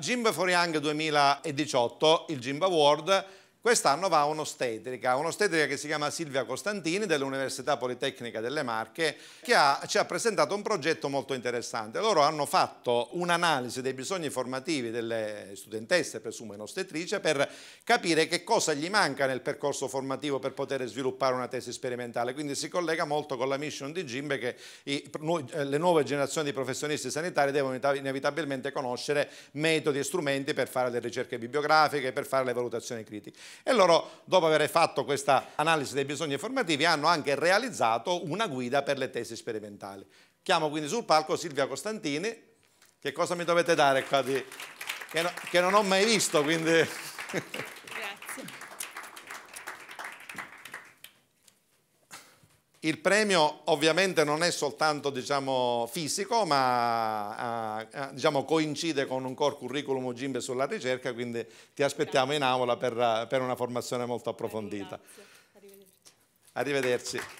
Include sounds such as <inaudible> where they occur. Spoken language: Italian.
Jimba for Young 2018, il Jimba Award, Quest'anno va a un'ostetrica, un'ostetrica che si chiama Silvia Costantini dell'Università Politecnica delle Marche che ha, ci ha presentato un progetto molto interessante. Loro hanno fatto un'analisi dei bisogni formativi delle studentesse, presumo in ostetrice, per capire che cosa gli manca nel percorso formativo per poter sviluppare una tesi sperimentale. Quindi si collega molto con la mission di Gimbe che i, eh, le nuove generazioni di professionisti sanitari devono inevitabilmente conoscere metodi e strumenti per fare le ricerche bibliografiche, per fare le valutazioni critiche. E loro, dopo aver fatto questa analisi dei bisogni formativi, hanno anche realizzato una guida per le tesi sperimentali. Chiamo quindi sul palco Silvia Costantini. Che cosa mi dovete dare qua di... che, no... che non ho mai visto, quindi... <laughs> Il premio ovviamente non è soltanto diciamo, fisico, ma a, ah, ah, diciamo, coincide con un core curriculum Ugimbe sulla ricerca, quindi ti aspettiamo in aula per, per una formazione molto approfondita. Grazie. Arrivederci.